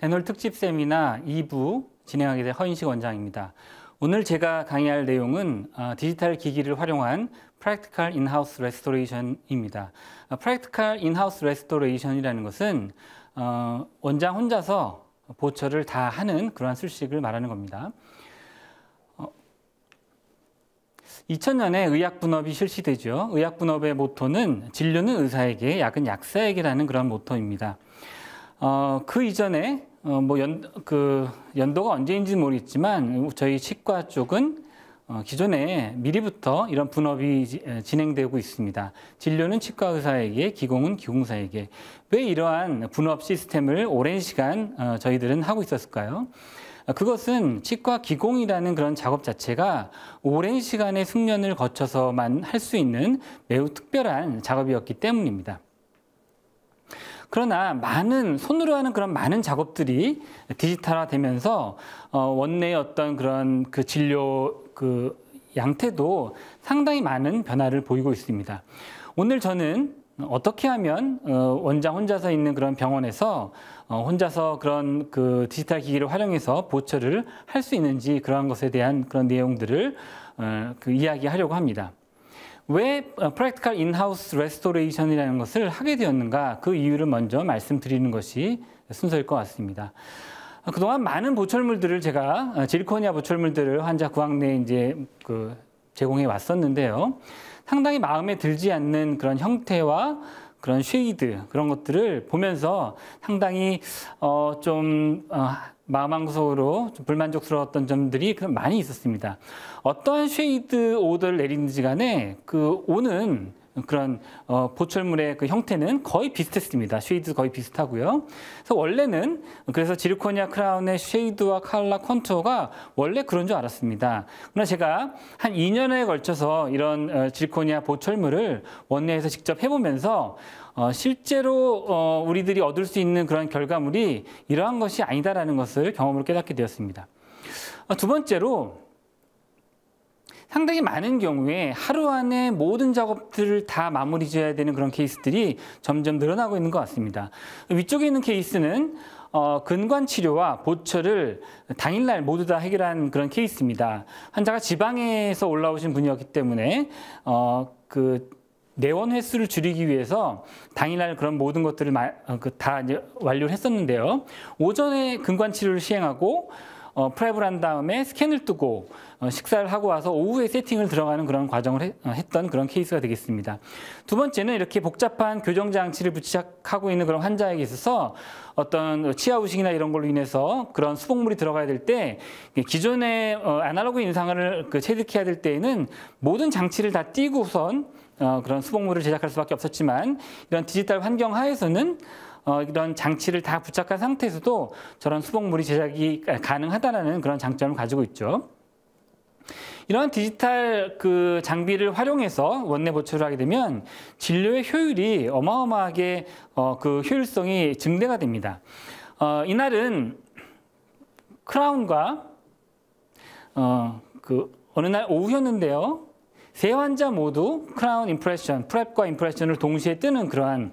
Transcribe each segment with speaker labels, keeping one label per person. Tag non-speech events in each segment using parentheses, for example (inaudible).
Speaker 1: 대놀 특집 세미나 2부 진행하게 될 허인식 원장입니다. 오늘 제가 강의할 내용은 어, 디지털 기기를 활용한 프랙티컬 인하우스 레스토레이션입니다. 프랙티컬 인하우스 레스토레이션이라는 것은 어, 원장 혼자서 보처를 다 하는 그러한 술식을 말하는 겁니다. 2000년에 어, 의약분업이 실시되죠. 의약분업의 모토는 진료는 의사에게, 약은 약사에게라는 그런 모토입니다. 어, 그 이전에 어, 뭐 연, 그 연도가 언제인지 모르겠지만 저희 치과 쪽은 어, 기존에 미리부터 이런 분업이 지, 에, 진행되고 있습니다. 진료는 치과 의사에게, 기공은 기공사에게. 왜 이러한 분업 시스템을 오랜 시간 어, 저희들은 하고 있었을까요? 그것은 치과 기공이라는 그런 작업 자체가 오랜 시간의 숙련을 거쳐서만 할 수 있는 매우 특별한 작업이었기 때문입니다. 그러나 많은 손으로 하는 그런 많은 작업들이 디지털화되면서 어, 원내의 어떤 그런 그 진료 그 양태도 상당히 많은 변화를 보이고 있습니다. 오늘 저는 어떻게 하면 어, 원장 혼자서 있는 그런 병원에서 어, 혼자서 그런 그 디지털 기기를 활용해서 보철을 할수 있는지 그러한 것에 대한 그런 내용들을 어, 그 이야기하려고 합니다. 왜 프랙티컬 인하우스 레스토레이션이라는 것을 하게 되었는가 그 이유를 먼저 말씀드리는 것이 순서일 것 같습니다. 어, 그동안 많은 보철물들을 제가 어, 질코니아 보철물들을 환자 구황 내에 이제 그 제공해 왔었는데요. 상당히 마음에 들지 않는 그런 형태와 그런 쉐이드 그런 것들을 보면서 상당히 어좀 어, 어 마망구석으로 좀 불만족스러웠던 점들이 그 많이 있었습니다. 어떠한 쉐이드 오더를 내리는지 간에 그 오는 그런 어, 보철물의 그 형태는 거의 비슷했습니다. 쉐이드 거의 비슷하고요. 그래서 원래는 그래서 지르코니아 크라운의 쉐이드와 칼라 컨투어가 원래 그런 줄 알았습니다. 그러나 제가 한 2년에 걸쳐서 이런 어, 지르코니아 보철물을 원내에서 직접 해보면서 어, 실제로 어, 우리들이 얻을 수 있는 그런 결과물이 이러한 것이 아니다라는 것을 경험으로 깨닫게 되었습니다. 어, 두 번째로 상당히 많은 경우에 하루 안에 모든 작업들을 다 마무리 지어야 되는 그런 케이스들이 점점 늘어나고 있는 것 같습니다. 위쪽에 있는 케이스는 어, 근관 치료와 보철을 당일날 모두 다 해결한 그런 케이스입니다. 환자가 지방에서 올라오신 분이었기 때문에 어, 그 내원 횟수를 줄이기 위해서 당일날 그런 모든 것들을 어, 그 다 완료를 했었는데요. 오전에 근관 치료를 시행하고 어, 프랩을 한 다음에 스캔을 뜨고 어, 식사를 하고 와서 오후에 세팅을 들어가는 그런 과정을 해, 어, 했던 그런 케이스가 되겠습니다. 두 번째는 이렇게 복잡한 교정 장치를 부착하고 있는 그런 환자에게 있어서 어떤 치아 우식이나 이런 걸로 인해서 그런 수복물이 들어가야 될 때 기존의 어, 아날로그 인상을 그 체득해야 될 때에는 모든 장치를 다 띄고선 어, 그런 수복물을 제작할 수밖에 없었지만 이런 디지털 환경 하에서는 어, 이런 장치를 다 부착한 상태에서도 저런 수복물이 제작이 가능하다는 그런 장점을 가지고 있죠. 이러한 디지털 그 장비를 활용해서 원내 보초를 하게 되면 진료의 효율이 어마어마하게 어, 그 효율성이 증대가 됩니다. 어, 이날은 크라운과 어, 그 어느 날 오후였는데요. 세 환자 모두 크라운 임프레션, 프랩과 임프레션을 동시에 뜨는 그러한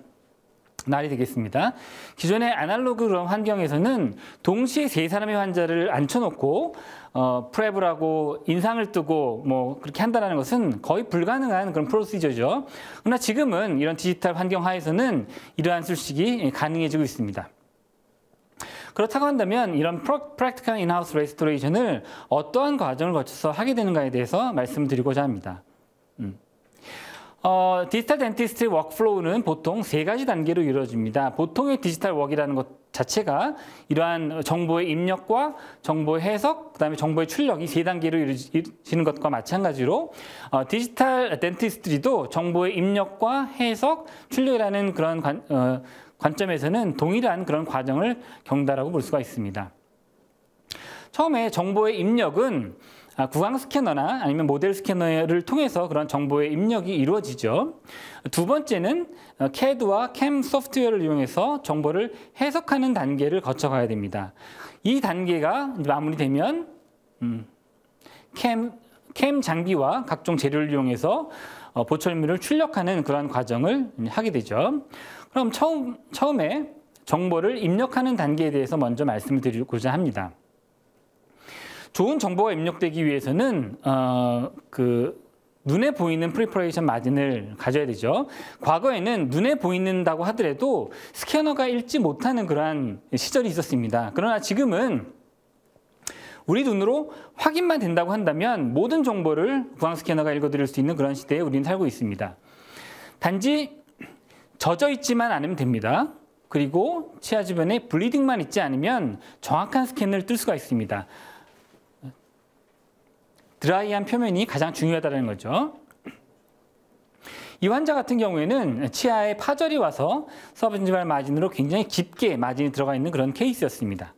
Speaker 1: 날이 되겠습니다. 기존의 아날로그 그런 환경에서는 동시에 세 사람의 환자를 앉혀놓고 어, 프랩을 하고 인상을 뜨고 뭐 그렇게 한다는 것은 거의 불가능한 그런 프로시저죠. 그러나 지금은 이런 디지털 환경 하에서는 이러한 술식이 가능해지고 있습니다. 그렇다고 한다면 이런 프랙티컬 인하우스 레스토레이션을 어떠한 과정을 거쳐서 하게 되는가에 대해서 말씀드리고자 합니다. 어, 디지털 덴티스트 의 워크플로우는 보통 세 가지 단계로 이루어집니다. 보통의 디지털 워크라는것 자체가 이러한 정보의 입력과 정보의 해석, 그다음에 정보의 출력 이세 단계로 이루어지는 것과 마찬가지로 어, 디지털 덴티스트리도 정보의 입력과 해석, 출력이라는 그런 관, 어, 관점에서는 동일한 그런 과정을 경다라고 볼 수가 있습니다. 처음에 정보의 입력은 아, 구강 스캐너나 아니면 모델 스캐너를 통해서 그런 정보의 입력이 이루어지죠. 두 번째는 어, CAD와 CAM 소프트웨어를 이용해서 정보를 해석하는 단계를 거쳐가야 됩니다. 이 단계가 마무리되면 음, 캠, 캠 장비와 각종 재료를 이용해서 어, 보철물을 출력하는 그런 과정을 하게 되죠. 그럼 처음, 처음에 정보를 입력하는 단계에 대해서 먼저 말씀을 드리고자 합니다. 좋은 정보가 입력되기 위해서는 어, 그 눈에 보이는 프리퍼레이션 마진을 가져야 되죠. 과거에는 눈에 보이다고 하더라도 스캐너가 읽지 못하는 그러한 시절이 있었습니다. 그러나 지금은 우리 눈으로 확인만 된다고 한다면 모든 정보를 구강 스캐너가 읽어드릴 수 있는 그런 시대에 우리는 살고 있습니다. 단지 젖어 있지만 않으면 됩니다. 그리고 치아 주변에 블리딩만 있지 않으면 정확한 스캔을 뜰 수가 있습니다. 드라이한 표면이 가장 중요하다는 거죠. 이 환자 같은 경우에는 치아에 파절이 와서 서브진지발 마진으로 굉장히 깊게 마진이 들어가 있는 그런 케이스였습니다.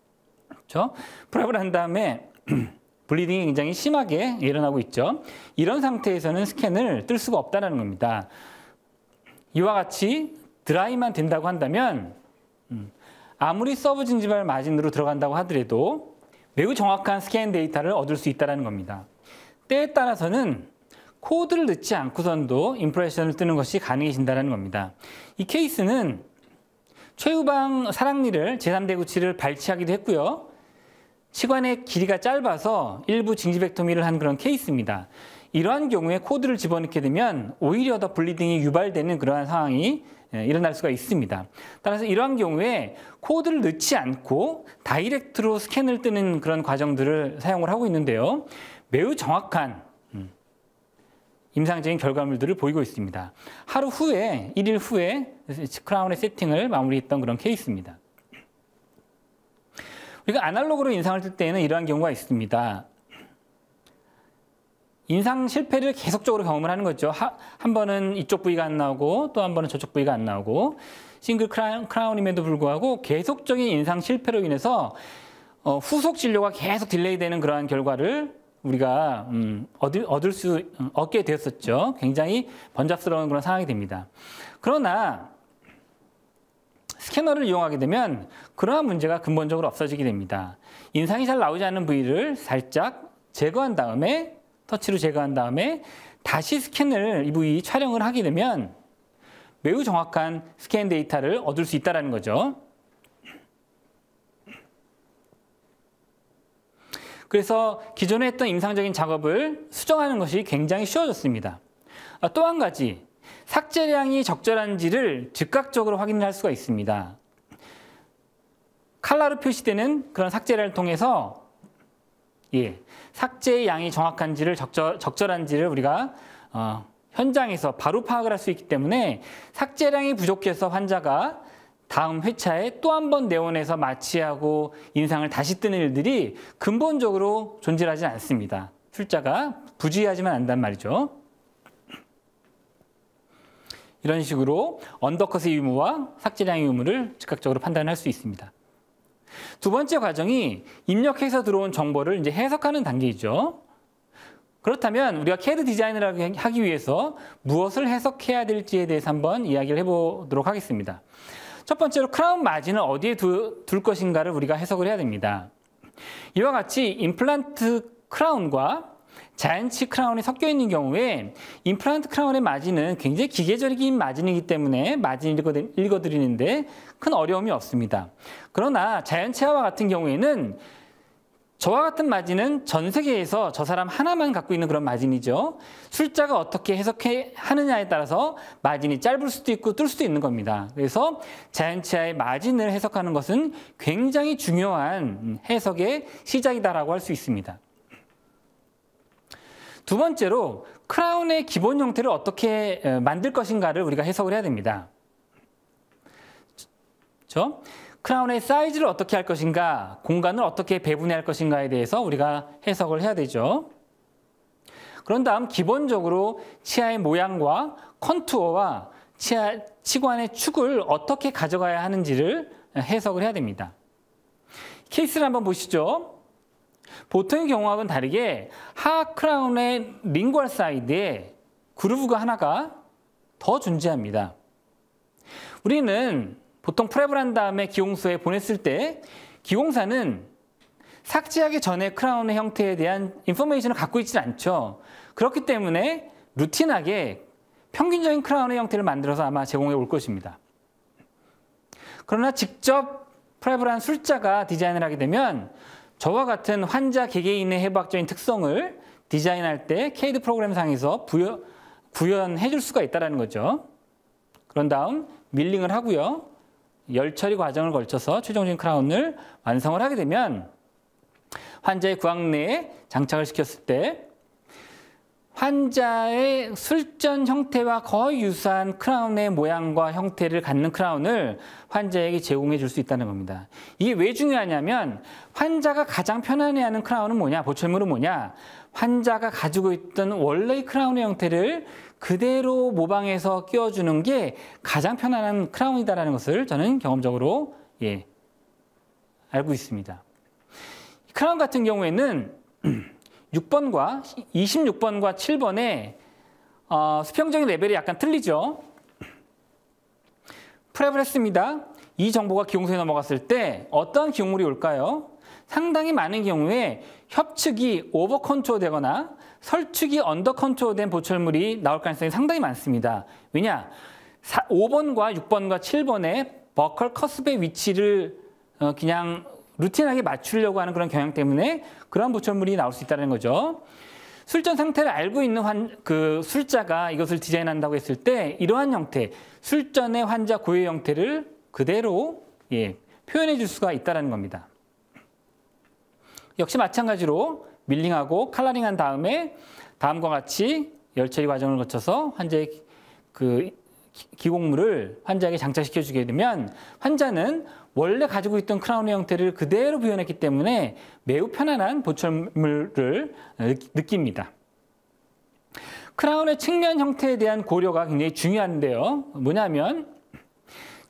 Speaker 1: 그렇죠? 프랩을 한 다음에 (clears throat) 블리딩이 굉장히 심하게 일어나고 있죠. 이런 상태에서는 스캔을 뜰 수가 없다는 겁니다. 이와 같이 드라이만 된다고 한다면 음, 아무리 서브진지발 마진으로 들어간다고 하더라도 매우 정확한 스캔 데이터를 얻을 수 있다는 겁니다. 때에 따라서는 코드를 넣지 않고선도 인프레션을 뜨는 것이 가능해진다는 겁니다. 이 케이스는 최후방 사랑니를 제3대구치를 발치하기도 했고요. 치관의 길이가 짧아서 일부 징지백토미를 한 그런 케이스입니다. 이러한 경우에 코드를 집어넣게 되면 오히려 더 블리딩이 유발되는 그러한 상황이 예, 일어날 수가 있습니다. 따라서 이러한 경우에 코드를 넣지 않고 다이렉트로 스캔을 뜨는 그런 과정들을 사용을 하고 있는데요. 매우 정확한 음, 임상적인 결과물들을 보이고 있습니다. 하루 후에, 1일 후에 크라운의 세팅을 마무리했던 그런 케이스입니다. 우리가 아날로그로 인상을 쓸 때에는 이러한 경우가 있습니다. 인상 실패를 계속적으로 경험을 하는 거죠. 하, 한 번은 이쪽 부위가 안 나오고 또 한 번은 저쪽 부위가 안 나오고 싱글 크라운, 임에도 불구하고 계속적인 인상 실패로 인해서 어, 후속 진료가 계속 딜레이되는 그러한 결과를 우리가 음, 얻을, 얻을 수 음, 얻게 되었었죠. 굉장히 번잡스러운 그런 상황이 됩니다. 그러나 스캐너를 이용하게 되면 그러한 문제가 근본적으로 없어지게 됩니다. 인상이 잘 나오지 않는 부위를 살짝 제거한 다음에 터치로 제거한 다음에 다시 스캔을 이 부위 촬영을 하게 되면 매우 정확한 스캔 데이터를 얻을 수 있다는 거죠. 그래서 기존에 했던 임상적인 작업을 수정하는 것이 굉장히 쉬워졌습니다. 아, 또한 가지, 삭제량이 적절한지를 즉각적으로 확인할 수가 있습니다. 칼라로 표시되는 그런 삭제를 통해서 예, 삭제의 양이 정확한지를 적절, 적절한지를 우리가 어, 현장에서 바로 파악을 할 수 있기 때문에 삭제량이 부족해서 환자가 다음 회차에 또 한 번 내원해서 마취하고 인상을 다시 뜨는 일들이 근본적으로 존재하지 않습니다. 출자가 부주의하지만 않단 말이죠. 이런 식으로 언더컷의 유무와 삭제량의 유무를 즉각적으로 판단할 수 있습니다. 두 번째 과정이 입력해서 들어온 정보를 이제 해석하는 단계이죠. 그렇다면 우리가 캐드 디자인을 하기 위해서 무엇을 해석해야 될지에 대해서 한번 이야기를 해보도록 하겠습니다. 첫 번째로 크라운 마진을 어디에 두, 둘 것인가를 우리가 해석을 해야 됩니다. 이와 같이 임플란트 크라운과 자연치 크라운이 섞여 있는 경우에 임플란트 크라운의 마진은 굉장히 기계적인 마진이기 때문에 마진 읽어드리는데 큰 어려움이 없습니다. 그러나 자연치와 같은 경우에는 저와 같은 마진은 전 세계에서 저 사람 하나만 갖고 있는 그런 마진이죠. 술자가 어떻게 해석해 하느냐에 따라서 마진이 짧을 수도 있고 뜰 수도 있는 겁니다. 그래서 자연치아의 마진을 해석하는 것은 굉장히 중요한 해석의 시작이다라고 할 수 있습니다. 두 번째로 크라운의 기본 형태를 어떻게 만들 것인가를 우리가 해석을 해야 됩니다. 그렇죠? 크라운의 사이즈를 어떻게 할 것인가, 공간을 어떻게 배분할 것인가에 대해서 우리가 해석을 해야 되죠. 그런 다음 기본적으로 치아의 모양과 컨투어와 치아, 치관의 축을 어떻게 가져가야 하는지를 해석을 해야 됩니다. 케이스를 한번 보시죠. 보통의 경우와는 다르게 하 크라운의 링괄 사이드에 그루브가 하나가 더 존재합니다. 우리는 보통 프랩을 한 다음에 기공서에 보냈을 때 기공사는 삭제하기 전에 크라운의 형태에 대한 인포메이션을 갖고 있지는 않죠. 그렇기 때문에 루틴하게 평균적인 크라운의 형태를 만들어서 아마 제공해 올 것입니다. 그러나 직접 프라이브란 술자가 디자인을 하게 되면 저와 같은 환자 개개인의 해부학적인 특성을 디자인할 때 케이드 프로그램 상에서 부여, 구현해 줄 수가 있다는 거죠. 그런 다음 밀링을 하고요. 열 처리 과정을 걸쳐서 최종적인 크라운을 완성을 하게 되면 환자의 구강 내에 장착을 시켰을 때 환자의 술전 형태와 거의 유사한 크라운의 모양과 형태를 갖는 크라운을 환자에게 제공해 줄 수 있다는 겁니다. 이게 왜 중요하냐면 환자가 가장 편안해하는 크라운은 뭐냐, 보철물은 뭐냐, 환자가 가지고 있던 원래의 크라운의 형태를 그대로 모방해서 끼워주는 게 가장 편안한 크라운이다라는 것을 저는 경험적으로 예, 알고 있습니다. 크라운 같은 경우에는 (clears throat) 6번과 26번과 7번에 어, 수평적인 레벨이 약간 틀리죠. 프랩을 했습니다. 이 정보가 기용소에 넘어갔을 때 어떤 기용물이 올까요? 상당히 많은 경우에 협축이 오버 컨트롤 되거나 설축이 언더 컨트롤 된 보철물이 나올 가능성이 상당히 많습니다. 왜냐? 5번과 6번과 7번의 버컬 커스의 위치를 어, 그냥 루틴하게 맞추려고 하는 그런 경향 때문에 그러한 보철물이 나올 수 있다는 거죠. 술전 상태를 알고 있는 환, 그 술자가 이것을 디자인한다고 했을 때 이러한 형태, 술전의 환자 고유 형태를 그대로 예, 표현해 줄 수가 있다는 겁니다. 역시 마찬가지로 밀링하고 칼라링한 다음에 다음과 같이 열처리 과정을 거쳐서 환자의 그 기공물을 환자에게 장착시켜 주게 되면 환자는 원래 가지고 있던 크라운의 형태를 그대로 구현했기 때문에 매우 편안한 보철물을 느낍니다. 크라운의 측면 형태에 대한 고려가 굉장히 중요한데요. 뭐냐면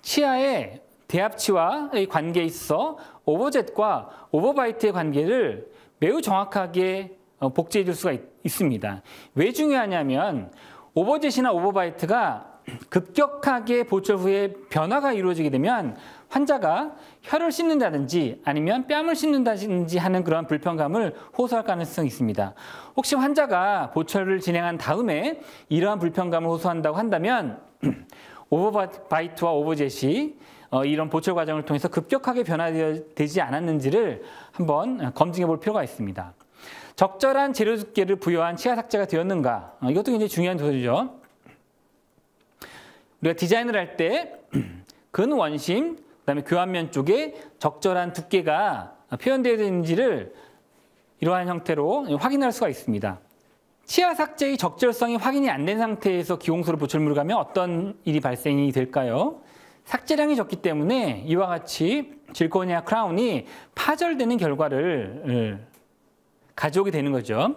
Speaker 1: 치아의 대합치와의 관계에 있어 오버젯과 오버바이트의 관계를 매우 정확하게 어, 복제해 줄 수가 있, 있습니다. 왜 중요하냐면 오버젯이나 오버바이트가 급격하게 보철 후에 변화가 이루어지게 되면 환자가 혀를 씻는다든지 아니면 뺨을 씻는다든지 하는 그런 불편감을 호소할 가능성이 있습니다. 혹시 환자가 보철을 진행한 다음에 이러한 불편감을 호소한다고 한다면 (clears throat) 오버바이트와 오버제시 어, 이런 보철 과정을 통해서 급격하게 변화되지 않았는지를 한번 검증해 볼 필요가 있습니다. 적절한 재료 두께를 부여한 치아 삭제가 되었는가 어, 이것도 굉장히 중요한 조사죠. 우리가 디자인을 할 때 (clears throat) 근원심, 그다음에 교환면 그 쪽에 적절한 두께가 표현되어 있는지를 이러한 형태로 확인할 수가 있습니다. 치아 삭제의 적절성이 확인이 안 된 상태에서 기공소로 보철물을 가면 어떤 일이 발생이 될까요? 삭제량이 적기 때문에 이와 같이 질코니아 크라운이 파절되는 결과를 예, 가져오게 되는 거죠.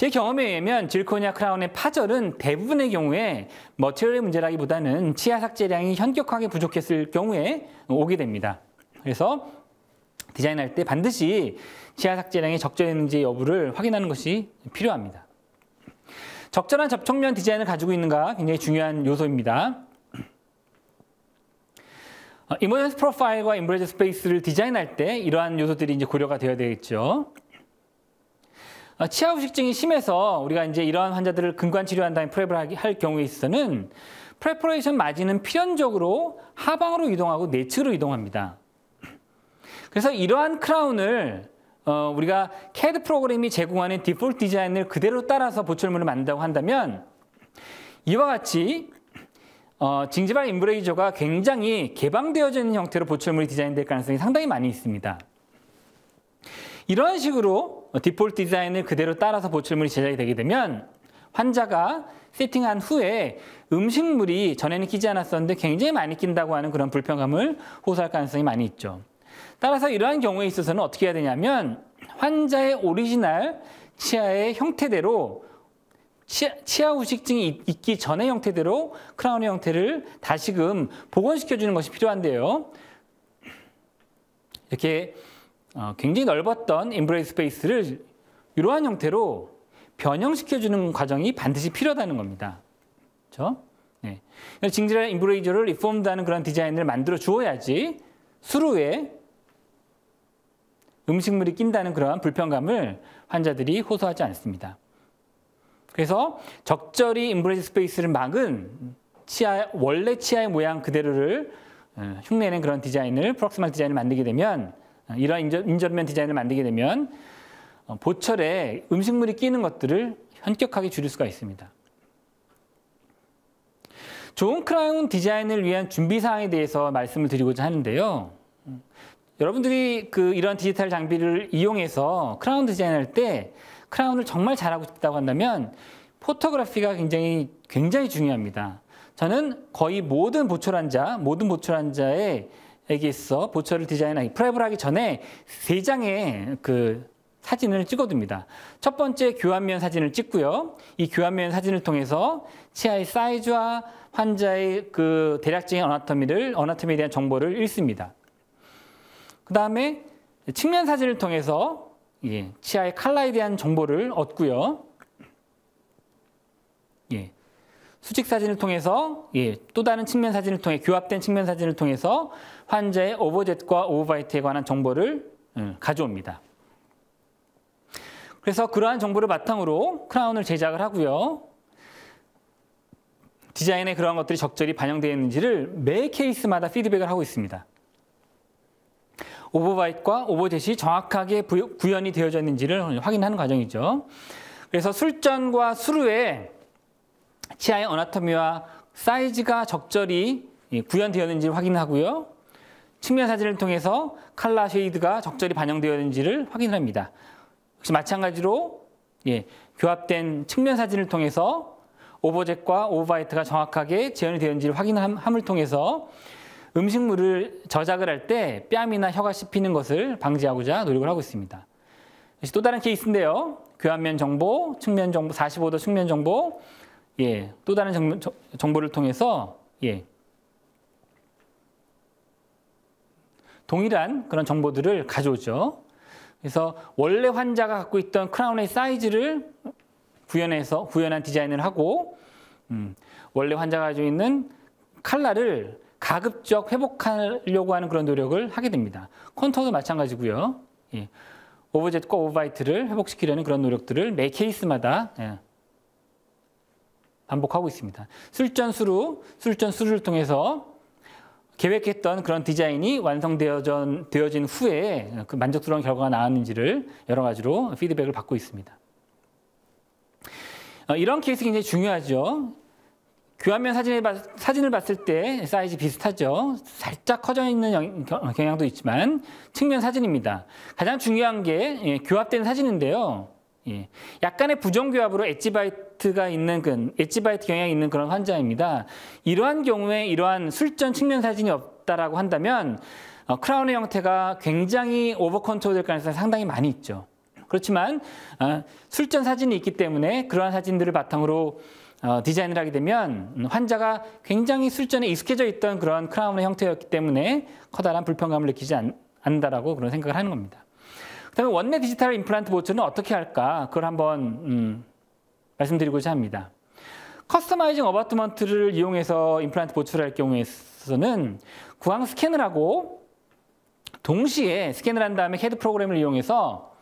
Speaker 1: 제 경험에 의하면 질코니아 크라운의 파절은 대부분의 경우에 머티리얼의 문제라기보다는 치아 삭제량이 현격하게 부족했을 경우에 오게 됩니다. 그래서 디자인할 때 반드시 치아 삭제량이 적절했는지 여부를 확인하는 것이 필요합니다. 적절한 접촉면 디자인을 가지고 있는가 굉장히 중요한 요소입니다. 어, 이모전스 프로파일과 인브레즈 스페이스를 디자인할 때 이러한 요소들이 이제 고려가 되어야 되겠죠. 어, 치아 후식증이 심해서 우리가 이제 이러한 환자들을 근관 치료한 다음에 프랩을 할 경우에 있어서는 프레퍼레이션 마진은 필연적으로 하방으로 이동하고 내측으로 이동합니다. 그래서 이러한 크라운을 어, 우리가 CAD 프로그램이 제공하는 디폴트 디자인을 그대로 따라서 보철물을 만든다고 한다면 이와 같이 어, 징지발 인브레이저가 굉장히 개방되어져 있는 형태로 보철물이 디자인될 가능성이 상당히 많이 있습니다. 이런 식으로 디폴트 디자인을 그대로 따라서 보출물이 제작이 되게 되면 환자가 세팅한 후에 음식물이 전에는 끼지 않았었는데 굉장히 많이 낀다고 하는 그런 불편감을 호소할 가능성이 많이 있죠. 따라서 이러한 경우에 있어서는 어떻게 해야 되냐면 환자의 오리지널 치아의 형태대로 치아, 치아 우식증이 있기 전의 형태대로 크라운의 형태를 다시금 복원시켜주는 것이 필요한데요. 이렇게 어, 굉장히 넓었던 인브레이 스페이스를 이러한 형태로 변형시켜주는 과정이 반드시 필요하다는 겁니다. 그렇죠? 네. 징질한 인브레이저를 리폼드하는 그런 디자인을 만들어 주어야지 수루에 음식물이 낀다는 그런 불편감을 환자들이 호소하지 않습니다. 그래서 적절히 인브레이저 스페이스를 막은 치아 원래 치아의 모양 그대로를 어, 흉내낸 그런 디자인을 프록시멀 디자인을 만들게 되면 이런 인절면 디자인을 만들게 되면 어, 보철에 음식물이 끼는 것들을 현격하게 줄일 수가 있습니다. 좋은 크라운 디자인을 위한 준비사항에 대해서 말씀을 드리고자 하는데요. 여러분들이 그 이런 디지털 장비를 이용해서 크라운 디자인할 때 크라운을 정말 잘하고 싶다고 한다면 포토그래피가 굉장히 굉장히 중요합니다. 저는 거의 모든 보철 환자, 모든 보철 환자의 여기 있어 보처를 디자인하기 프랩을 하기 전에 세 장의 그 사진을 찍어둡니다. 첫 번째 교환면 사진을 찍고요. 이 교환면 사진을 통해서 치아의 사이즈와 환자의 그 대략적인 어나토미를 어나토미에 대한 정보를 읽습니다. 그 다음에 측면 사진을 통해서 예, 치아의 칼라에 대한 정보를 얻고요. 수직 사진을 통해서 예, 또 다른 측면 사진을 통해 교합된 측면 사진을 통해서 환자의 오버젯과 오버바이트에 관한 정보를 음, 가져옵니다. 그래서 그러한 정보를 바탕으로 크라운을 제작을 하고요. 디자인에 그러한 것들이 적절히 반영되어 있는지를 매 케이스마다 피드백을 하고 있습니다. 오버바이트와 오버젯이 정확하게 구현이 되어졌는지를 확인하는 과정이죠. 그래서 술전과 술후에 치아의 어나토미와 사이즈가 적절히 예, 구현되었는지 확인하고요. 측면 사진을 통해서 칼라 쉐이드가 적절히 반영되었는지를 확인합니다. 역시 마찬가지로 예, 교합된 측면 사진을 통해서 오버젝과 오버바이트가 정확하게 재현이 되었는지를 확인함을 통해서 음식물을 저작을 할 때 뺨이나 혀가 씹히는 것을 방지하고자 노력을 하고 있습니다. 또 다른 케이스인데요. 교환면 정보, 측면 정보, 45도 측면 정보, 예, 또 다른 정, 정 보를 통해서 예, 동일한 그런 정보들을 가져오죠. 그래서 원래 환자가 갖고 있던 크라운의 사이즈를 구현해서 구현한 디자인을 하고 음, 원래 환자가 가지고 있는 칼라를 가급적 회복하려고 하는 그런 노력을 하게 됩니다. 컨터도 마찬가지고요. 예. 오브젝트과 오브바이트를 회복시키려는 그런 노력들을 매 케이스마다 예. 반복하고 있습니다. 술전수루, 술전수루를 통해서 계획했던 그런 디자인이 완성되어진 후에 그 만족스러운 결과가 나왔는지를 여러 가지로 피드백을 받고 있습니다. 어, 이런 케이스 굉장히 중요하죠. 교환면 사진을, 봤, 사진을 봤을 때 사이즈 비슷하죠. 살짝 커져 있는 경향도 있지만 측면 사진입니다. 가장 중요한 게 예, 교합된 사진인데요. 예. 약간의 부정교합으로 엣지바이트가 있는 그 엣지바이트 경향이 있는 그런 환자입니다. 이러한 경우에 이러한 술전 측면 사진이 없다라고 한다면 어, 크라운의 형태가 굉장히 오버컨트롤될 가능성이 상당히 많이 있죠. 그렇지만 어, 술전 사진이 있기 때문에 그러한 사진들을 바탕으로 어, 디자인을 하게 되면 환자가 굉장히 술전에 익숙해져 있던 그런 크라운의 형태였기 때문에 커다란 불편감을 느끼지 않, 않는다라고 그런 생각을 하는 겁니다. 그다음에 원내 디지털 임플란트 보츠는 어떻게 할까? 그걸 한번 음, 말씀드리고자 합니다. 커스터마이징 어바트먼트를 이용해서 임플란트 보츠를 할 경우에서는 구황 스캔을 하고 동시에 스캔을 한 다음에 캐드 프로그램을 이용해서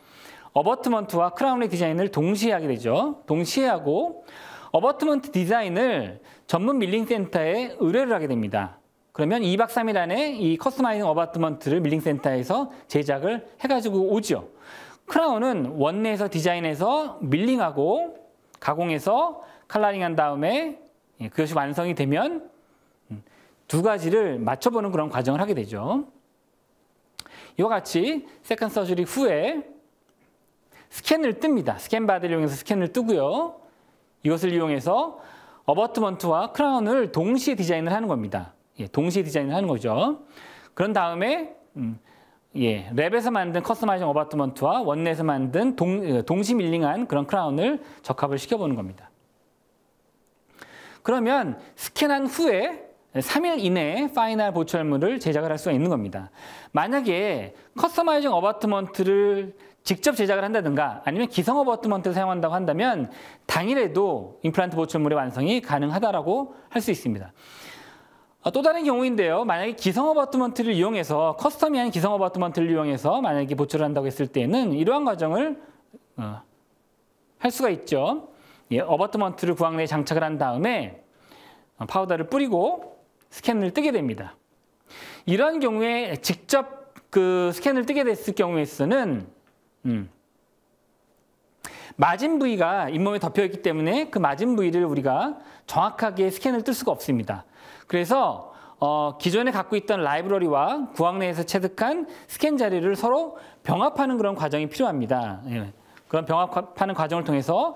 Speaker 1: 어버트먼트와 크라운의 디자인을 동시에 하게 되죠. 동시에 하고 어버트먼트 디자인을 전문 밀링 센터에 의뢰를 하게 됩니다. 그러면 2박 3일 안에 이 커스마이징 어바트먼트를 밀링센터에서 제작을 해가지고 오죠. 크라운은 원내에서 디자인해서 밀링하고 가공해서 칼라링한 다음에 예, 그것이 완성이 되면 음, 두 가지를 맞춰보는 그런 과정을 하게 되죠. 이와 같이 세컨 서줄이 후에 스캔을 뜹니다. 스캔 바디를 이용해서 스캔을 뜨고요. 이것을 이용해서 어버트먼트와 크라운을 동시에 디자인을 하는 겁니다. 예, 동시에 디자인을 하는 거죠. 그런 다음에 음, 예, 랩에서 만든 커스마이징 터 어바트먼트와 원내에서 만든 동, 예, 동시 밀링한 그런 크라운을 적합을 시켜보는 겁니다. 그러면 스캔한 후에 3일 이내에 파이널 보철물을 제작을 할 수가 있는 겁니다. 만약에 커스마이징 터 어바트먼트를 직접 제작을 한다든가 아니면 기성 어바트먼트를 사용한다고 한다면 당일에도 임플란트 보철물의 완성이 가능하다고할 수 있습니다. 아, 또 다른 경우인데요. 만약에 기성 어바트먼트를 이용해서 커스텀이 아닌 기성 어바트먼트를 이용해서 만약에 보출를 한다고 했을 때는 이러한 과정을 어, 할 수가 있죠. 예, 어바트먼트를 구항 내에 장착을 한 다음에 어, 파우더를 뿌리고 스캔을 뜨게 됩니다. 이런 경우에 직접 그 스캔을 뜨게 됐을 경우에서는 음, 맞은 부위가 잇몸에 덮여 있기 때문에 그 맞은 부위를 우리가 정확하게 스캔을 뜰 수가 없습니다. 그래서 어, 기존에 갖고 있던 라이브러리와 구학 내에서 체득한 스캔 자료를 서로 병합하는 그런 과정이 필요합니다. 예. 그런 병합하는 과정을 통해서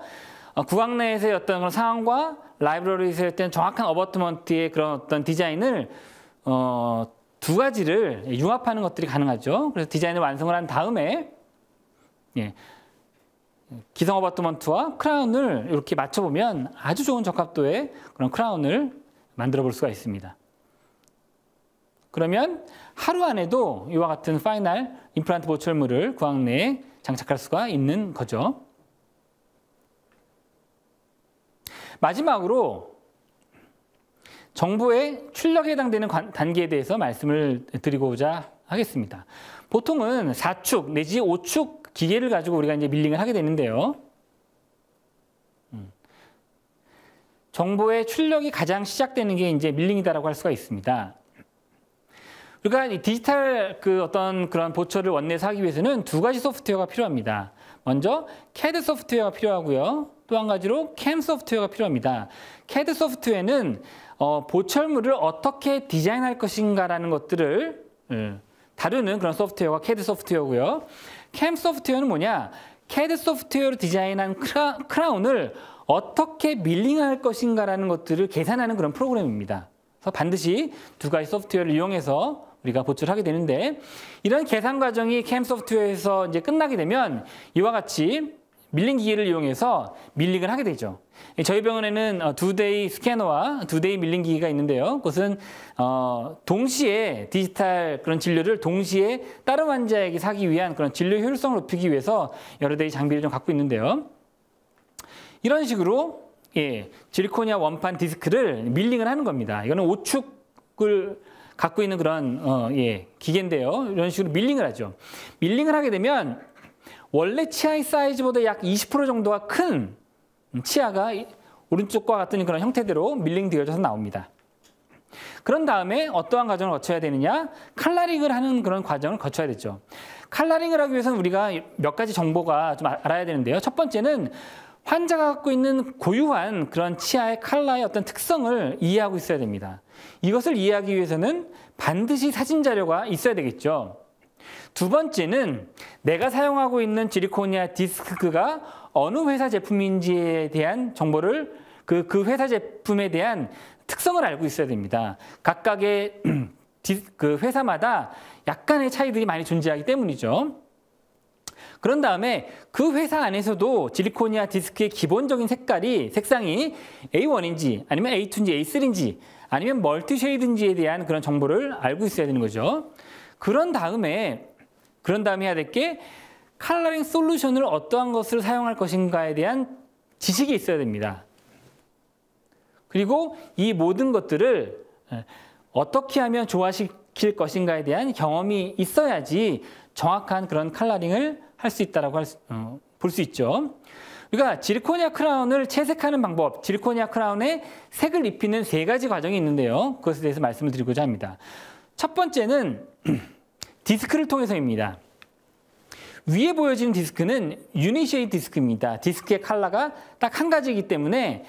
Speaker 1: 어, 구학 내에서의 어떤 그런 상황과 라이브러리에서의 어떤 정확한 어버트먼트의 그런 어떤 디자인을 어, 두 가지를 융합하는 것들이 가능하죠. 그래서 디자인을 완성을 한 다음에 예, 기성 어버트먼트와 크라운을 이렇게 맞춰보면 아주 좋은 적합도의 그런 크라운을 만들어 볼 수가 있습니다. 그러면 하루 안에도 이와 같은 파이널 임플란트 보철물을 구황 내에 장착할 수가 있는 거죠. 마지막으로 정보의 출력에 해당되는 단계에 대해서 말씀을 드리고자 하겠습니다. 보통은 4축 내지 5축 기계를 가지고 우리가 이제 밀링을 하게 되는데요. 정보의 출력이 가장 시작되는 게 이제 밀링이다라고 할 수가 있습니다. 그러니까 디지털 그 어떤 그런 보처를 원내서 하기 위해서는 두 가지 소프트웨어가 필요합니다. 먼저 CAD 소프트웨어가 필요하고요. 또 한 가지로 CAM 소프트웨어가 필요합니다. CAD 소프트웨어는 어, 보철물을 어떻게 디자인할 것인가라는 것들을 예, 다루는 그런 소프트웨어가 CAD 소프트웨어고요. CAM 소프트웨어는 뭐냐? CAD 소프트웨어로 디자인한 크라, 크라운을 어떻게 밀링할 것인가라는 것들을 계산하는 그런 프로그램입니다. 그래서 반드시 두 가지 소프트웨어를 이용해서 우리가 보충을 하게 되는데 이런 계산 과정이 캠 소프트웨어에서 이제 끝나게 되면 이와 같이 밀링 기기를 이용해서 밀링을 하게 되죠. 저희 병원에는 어, 두 대의 스캐너와 두 대의 밀링 기기가 있는데요. 그것은 어, 동시에 디지털 그런 진료를 동시에 다른 환자에게 사기 위한 그런 진료 효율성을 높이기 위해서 여러 대의 장비를 좀 갖고 있는데요. 이런 식으로 예, 리코니아 원판 디스크를 밀링을 하는 겁니다. 이거는 오축을 갖고 있는 그런 어, 예, 기계인데요. 이런 식으로 밀링을 하죠. 밀링을 하게 되면 원래 치아의 사이즈보다 약 20% 정도가 큰 치아가 오른쪽과 같은 그런 형태대로 밀링 되어져서 나옵니다. 그런 다음에 어떠한 과정을 거쳐야 되느냐? 칼라링을 하는 그런 과정을 거쳐야 되죠. 칼라링을 하기 위해서는 우리가 몇 가지 정보가 좀 알아야 되는데요. 첫 번째는 환자가 갖고 있는 고유한 그런 치아의 칼라의 어떤 특성을 이해하고 있어야 됩니다. 이것을 이해하기 위해서는 반드시 사진 자료가 있어야 되겠죠. 두 번째는 내가 사용하고 있는 지리코니아 디스크가 어느 회사 제품인지에 대한 정보를 그, 그 회사 제품에 대한 특성을 알고 있어야 됩니다. 각각의 (clears throat) 그 회사마다 약간의 차이들이 많이 존재하기 때문이죠. 그런 다음에 그 회사 안에서도 질리코니아 디스크의 기본적인 색깔이 색상이 A1인지 아니면 A2인지 A3인지 아니면 멀티 쉐이드인지에 대한 그런 정보를 알고 있어야 되는 거죠. 그런 다음에 그런 다음에 해야 될게 컬러링 솔루션을 어떠한 것을 사용할 것인가에 대한 지식이 있어야 됩니다. 그리고 이 모든 것들을 예, 어떻게 하면 조화시킬 것인가에 대한 경험이 있어야지 정확한 그런 컬러링을 할수 있다라고 어, 볼수 있죠. 우리가 그러니까 질코니아 크라운을 채색하는 방법, 질코니아 크라운에 색을 입히는 세 가지 과정이 있는데요. 그것에 대해서 말씀을 드리고자 합니다. 첫 번째는 (clears throat) 디스크를 통해서입니다. 위에 보여지는 디스크는 유니쉐이 디스크입니다. 디스크의 칼라가 딱 한 가지이기 때문에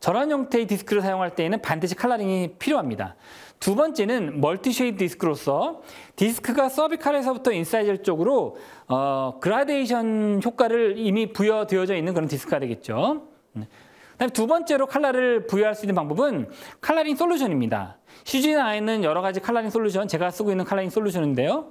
Speaker 1: 저런 형태의 디스크를 사용할 때에는 반드시 칼라링이 필요합니다. 두 번째는 멀티쉐이드 디스크로서 디스크가 서비칼에서부터 인사이젤 쪽으로 어, 그라데이션 효과를 이미 부여되어져 있는 그런 디스크가 되겠죠. 네. 다음두 번째로 칼라를 부여할 수 있는 방법은 칼라링 솔루션입니다. 시즌나 있는 여러 가지 칼라링 솔루션, 제가 쓰고 있는 칼라링 솔루션인데요.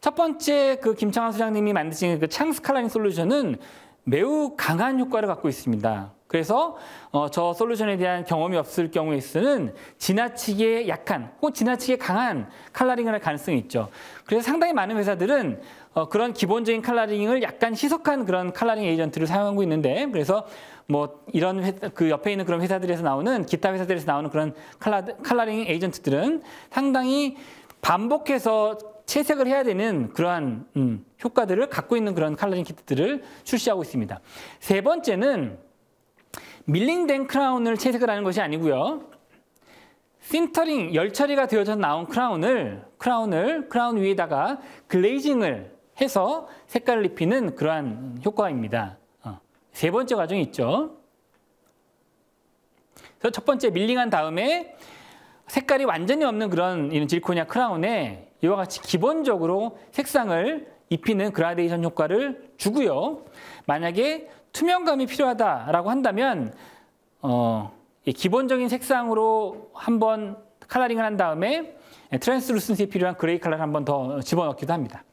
Speaker 1: 첫 번째 그 김창환 소장님이 만드신 그 창스 칼라링 솔루션은 매우 강한 효과를 갖고 있습니다. 그래서 어, 저 솔루션에 대한 경험이 없을 경우에 쓰는 지나치게 약한 혹은 지나치게 강한 칼라링을 할 가능성이 있죠. 그래서 상당히 많은 회사들은 어, 그런 기본적인 칼라링을 약간 희석한 그런 칼라링 에이전트를 사용하고 있는데 그래서 뭐 이런 회, 그 옆에 있는 그런 회사들에서 나오는 기타 회사들에서 나오는 그런 칼라, 칼라링 에이전트들은 상당히 반복해서 채색을 해야 되는 그러한 음, 효과들을 갖고 있는 그런 칼라링 키트들을 출시하고 있습니다. 세 번째는 밀링된 크라운을 채색을 하는 것이 아니고요. 신터링 열처리가 되어져 나온 크라운을 크라운을 크라운 위에다가 글레이징을 해서 색깔을 입히는 그러한 효과입니다. 어, 세 번째 과정이 있죠. 그래서 첫 번째 밀링한 다음에 색깔이 완전히 없는 그런 이런 질코니아 크라운에 이와 같이 기본적으로 색상을 입히는 그라데이션 효과를 주고요. 만약에 투명감이 필요하다라고 한다면 어, 기본적인 색상으로 한번 컬러링을 한 다음에 트랜스루슨스에 필요한 그레이 컬러를 한번 더 집어넣기도 합니다.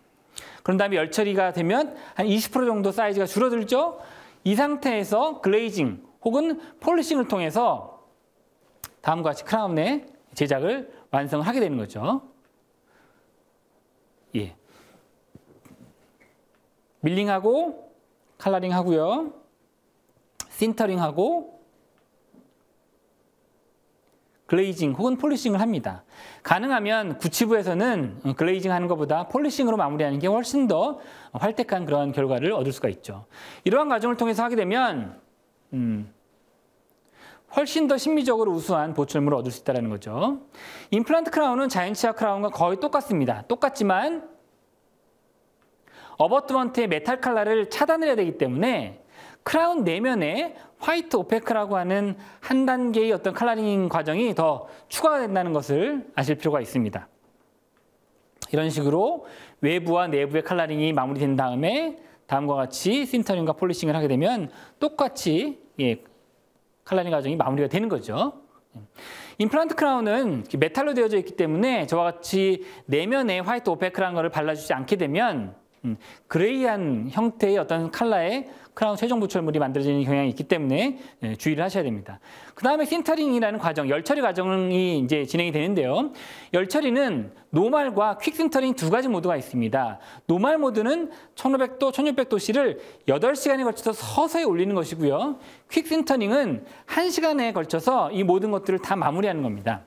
Speaker 1: 그런 다음에 열 처리가 되면 한 20% 정도 사이즈가 줄어들죠. 이 상태에서 글레이징 혹은 폴리싱을 통해서 다음과 같이 크라운의 제작을 완성 하게 되는 거죠. 예. 밀링하고 칼라링 하고요. 신터링 하고 글레이징 혹은 폴리싱을 합니다. 가능하면 구치부에서는 글레이징 하는 것보다 폴리싱으로 마무리하는 게 훨씬 더활 t 한 그런 결과를 얻을 수가 있죠. 이러한 과정을 통해서 하게 되면 음, 훨씬 더 심미적으로 우수한 보철물을 얻을 수 있다는 거죠. 임플란트 크라운은 자연치아 크라운과 거의 똑같습니다. 똑같지만 어버트먼트의 메탈 칼라를 차단을 해야 되기 때문에 크라운 내면에 화이트 오페크라고 하는 한 단계의 어떤 칼라링 과정이 더 추가가 된다는 것을 아실 필요가 있습니다. 이런 식으로 외부와 내부의 칼라링이 마무리된 다음에 다음과 같이 신터링과 폴리싱을 하게 되면 똑같이 예, 칼라링 과정이 마무리가 되는 거죠. 임플란트 크라운은 메탈로 되어져 있기 때문에 저와 같이 내면에 화이트 오페크라는 것을 발라주지 않게 되면 음, 그레이한 형태의 어떤 칼라의 크라운 최종 부철물이 만들어지는 경향이 있기 때문에 예, 주의를 하셔야 됩니다. 그 다음에 틴터링이라는 과정, 열처리 과정이 이제 진행이 되는데요. 열처리는 노말과 퀵틴터링 두 가지 모드가 있습니다. 노말 모드는 1500도, 1600도씨를 8시간에 걸쳐서 서서히 올리는 것이고요. 퀵틴터링은 1시간에 걸쳐서 이 모든 것들을 다 마무리하는 겁니다.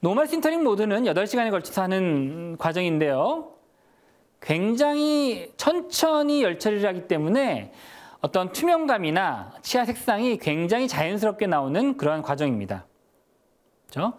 Speaker 1: 노멀 틴터링 모드는 8시간에 걸쳐서 하는 과정인데요. 굉장히 천천히 열처리를 하기 때문에 어떤 투명감이나 치아 색상이 굉장히 자연스럽게 나오는 그러한 과정입니다. 그렇죠?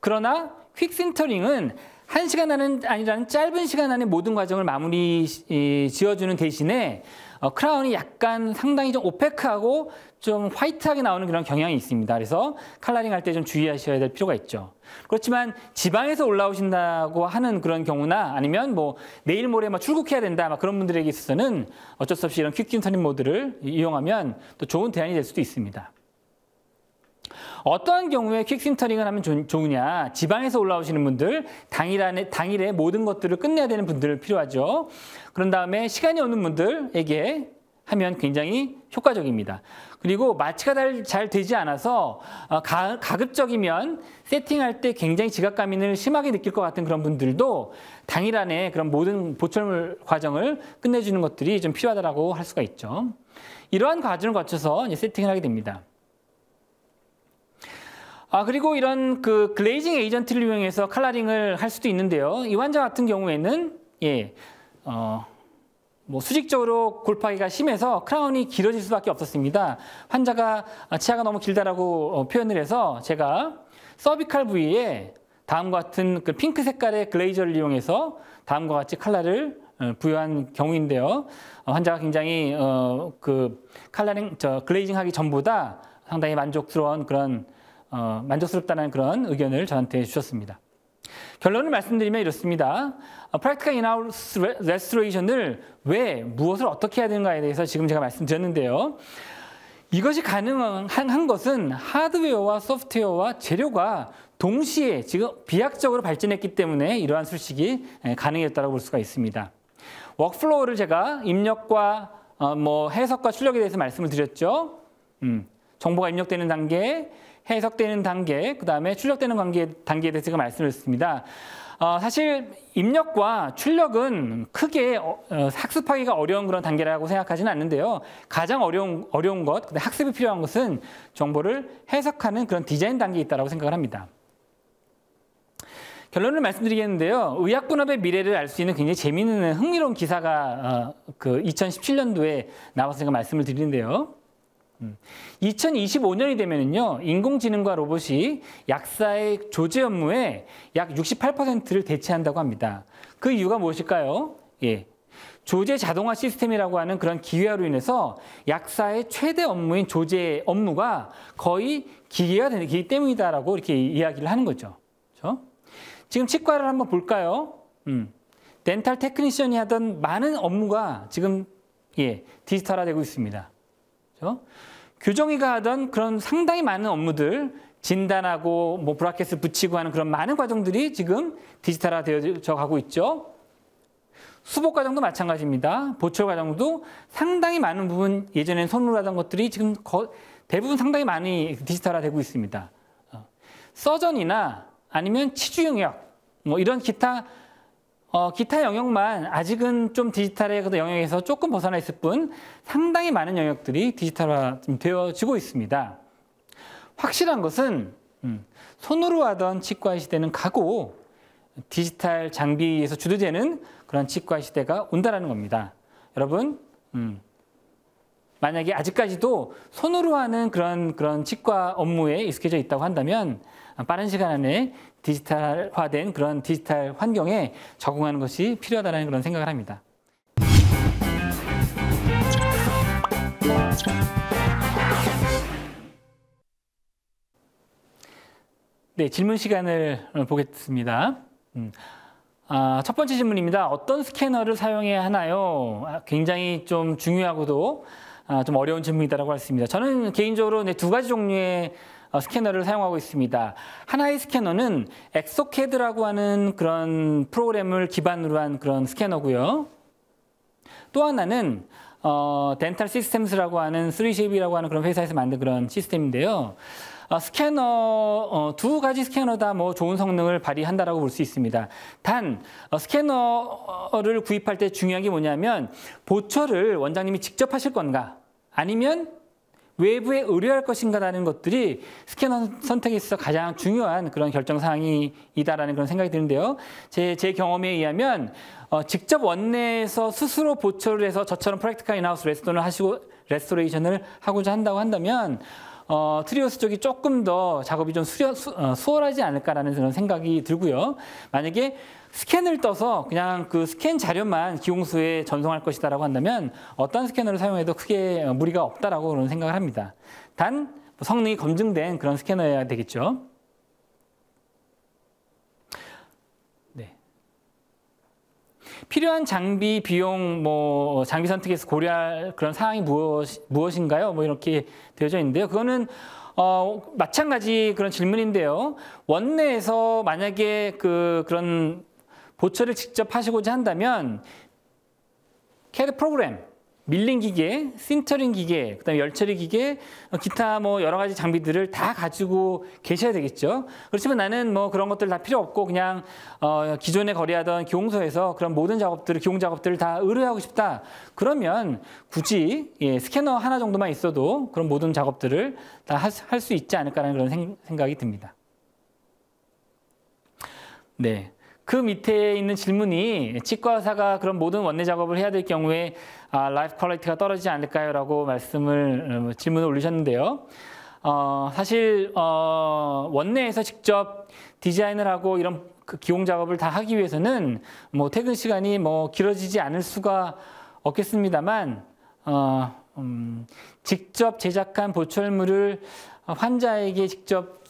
Speaker 1: 그러나 퀵 센터링은 한시간 아니라는 짧은 시간 안에 모든 과정을 마무리 지어주는 대신에 어, 크라운이 약간 상당히 좀 오페크하고 좀 화이트하게 나오는 그런 경향이 있습니다. 그래서 칼라링 할 때 좀 주의하셔야 될 필요가 있죠. 그렇지만 지방에서 올라오신다고 하는 그런 경우나 아니면 뭐 내일 모레 막 출국해야 된다 막 그런 분들에게 있어서는 어쩔 수 없이 이런 퀵 킴선임 모드를 이용하면 또 좋은 대안이 될 수도 있습니다. 어떠한 경우에 퀵심터링을 하면 좋, 좋으냐 지방에서 올라오시는 분들 당일 안에 당일에 모든 것들을 끝내야 되는 분들 필요하죠 그런 다음에 시간이 없는 분들에게 하면 굉장히 효과적입니다. 그리고 마취가 잘 되지 않아서 어, 가, 급적이면 세팅할 때 굉장히 지각감인을 심하게 느낄 것 같은 그런 분들도 당일 안에 그런 모든 보철물 과정을 끝내주는 것들이 좀 필요하다고 할 수가 있죠. 이러한 과정을 거쳐서 세팅을 하게 됩니다. 아 그리고 이런 그 글레이징 에이전트를 이용해서 칼라링을 할 수도 있는데요. 이 환자 같은 경우에는 예 어, 뭐 수직적으로 골파기가 심해서 크라운이 길어질 수밖에 없었습니다. 환자가 아, 치아가 너무 길다라고 어, 표현을 해서 제가 서비칼 부위에 다음과 같은 그 핑크 색깔의 글레이저를 이용해서 다음과 같이 칼라를 어, 부여한 경우인데요. 어, 환자가 굉장히 어, 그 칼라링 저 글레이징하기 전보다 상당히 만족스러운 그런 어, 만족스럽다는 그런 의견을 저한테 주셨습니다. 결론을 말씀드리면 이렇습니다. 프랙티컬 인하우스 레스토레이션을 왜 무엇을 어떻게 해야 되는가에 대해서 지금 제가 말씀드렸는데요. 이것이 가능한 한 것은 하드웨어와 소프트웨어와 재료가 동시에 지금 비약적으로 발전했기 때문에 이러한 수식이 예, 가능했다고 볼 수가 있습니다. 워크플로우를 제가 입력과 어, 뭐 해석과 출력에 대해서 말씀을 드렸죠. 음, 정보가 입력되는 단계, 해석되는 단계, 그 다음에 출력되는 관계, 단계에 대해서 말씀을 드렸습니다. 어, 사실 입력과 출력은 크게 어, 어, 학습하기가 어려운 그런 단계라고 생각하지는 않는데요. 가장 어려운 어려운 것, 근데 학습이 필요한 것은 정보를 해석하는 그런 디자인 단계에 있다고 생각을 합니다. 결론을 말씀드리겠는데요. 의학 분업의 미래를 알 수 있는 굉장히 재미있는 흥미로운 기사가 어, 그 2017년도에 나와서 제가 말씀을 드리는데요. 2025년이 음. 되면은요, 인공지능과 로봇이 약사의 조제 업무에 약 68%를 대체한다고 합니다. 그 이유가 무엇일까요? 예. 조제 자동화 시스템이라고 하는 그런 기계화로 인해서 약사의 최대 업무인 조제 업무가 거의 기계화 되기 때문이다라고 이렇게 이야기를 하는 거죠. 그렇죠? 지금 치과를 한번 볼까요? 음. 덴탈 테크니션이 하던 많은 업무가 지금 예, 디지털화되고 있습니다. 그렇죠? 교정위가 하던 그런 상당히 많은 업무들 진단하고 뭐 브라켓을 붙이고 하는 그런 많은 과정들이 지금 디지털화 되어져 가고 있죠. 수복 과정도 마찬가지입니다. 보철 과정도 상당히 많은 부분 예전에 손으로 하던 것들이 지금 거, 대부분 상당히 많이 디지털화되고 있습니다. 어. 서전이나 아니면 치주용역 뭐 이런 기타 어, 기타 영역만 아직은 좀 디지털의 영역에서 조금 벗어나 있을 뿐 상당히 많은 영역들이 디지털화 되어지고 있습니다. 확실한 것은 음, 손으로 하던 치과 시대는 가고 디지털 장비에서 주도되는 그런 치과 시대가 온다라는 겁니다. 여러분, 음, 만약에 아직까지도 손으로 하는 그런 그런 치과 업무에 익숙해져 있다고 한다면 아, 빠른 시간 안에 디지털화된 그런 디지털 환경에 적응하는 것이 필요하다는 그런 생각을 합니다. 네, 질문 시간을 보겠습니다. 음, 아, 첫 번째 질문입니다. 어떤 스캐너를 사용해야 하나요? 아, 굉장히 좀 중요하고도 아, 좀 어려운 질문이라고 했습니다. 저는 개인적으로 네, 두 가지 종류의 어, 스캐너를 사용하고 있습니다. 하나의 스캐너는 엑소캐드라고 하는 그런 프로그램을 기반으로 한 그런 스캐너고요. 또 하나는 어, 덴탈 시스템스라고 하는 3CB라고 하는 그런 회사에서 만든 그런 시스템인데요. 어, 스캐너 어, 두 가지 스캐너 다뭐 좋은 성능을 발휘한다라고 볼 수 있습니다. 단 어, 스캐너를 구입할 때 중요한 게 뭐냐면 보철을 원장님이 직접 하실 건가 아니면 외부에 의뢰할 것인가라는 것들이 스캔 선택에 있어서 가장 중요한 그런 결정 사항이다라는 그런 생각이 드는데요. 제, 제 경험에 의하면 어, 직접 원내에서 스스로 보초를 해서 저처럼 프랙티컬 인하우스 레스토를 하시고 레스토레이션을 하고자 한다고 한다면 어, 트리오스 쪽이 조금 더 작업이 좀 수려, 수, 어, 수월하지 않을까라는 그런 생각이 들고요. 만약에 스캔을 떠서 그냥 그 스캔 자료만 기용수에 전송할 것이다라고 한다면 어떤 스캐너를 사용해도 크게 무리가 없다라고 그런 생각을 합니다. 단 성능이 검증된 그런 스캐너여야 되겠죠. 필요한 장비 비용 뭐 장비 선택에서 고려할 그런 사항이 무엇 무엇인가요? 뭐 이렇게 되어져 있는데요. 그거는 어, 마찬가지 그런 질문인데요. 원내에서 만약에 그 그런 보철을 직접 하시고자 한다면 캐드 프로그램 밀링 기계, s 터링 기계, 그다음에 열처리 기계, 어, 기타 뭐 여러 가지 장비들을 다 가지고 계셔야 되겠죠. 그렇지만 나는 뭐 그런 것들 다 필요 없고 그냥 어 기존에 거래하던 기공소에서 그런 모든 작업들을 기공 작업들을 다 의뢰하고 싶다. 그러면 굳이 예, 스캐너 하나 정도만 있어도 그런 모든 작업들을 다 할 수 있지 않을까라는 그런 생각이 듭니다. 네. 그 밑에 있는 질문이 치과 의사가 그런 모든 원내 작업을 해야 될 경우에 아, 라이프 퀄리티가 떨어지지 않을까요? 라고 말씀을 음, 질문을 올리셨는데요. 어, 사실 어, 원내에서 직접 디자인을 하고 이런 그 기공 작업을 다 하기 위해서는 뭐 퇴근 시간이 뭐 길어지지 않을 수가 없겠습니다만 어, 음, 직접 제작한 보철물을 환자에게 직접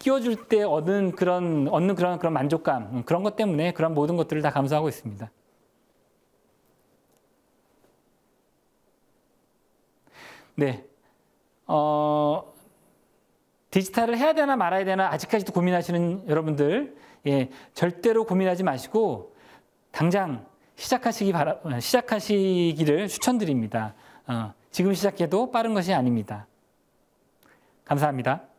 Speaker 1: 끼워줄 때 얻은 그런 얻는 그런 그런 만족감 음, 그런 것 때문에 그런 모든 것들을 다감사하고 있습니다. 네, 어, 디지털을 해야 되나 말아야 되나 아직까지도 고민하시는 여러분들, 예, 절대로 고민하지 마시고 당장 시작하시기 바라 어, 시작하시기를 추천드립니다. 어, 지금 시작해도 빠른 것이 아닙니다. 감사합니다.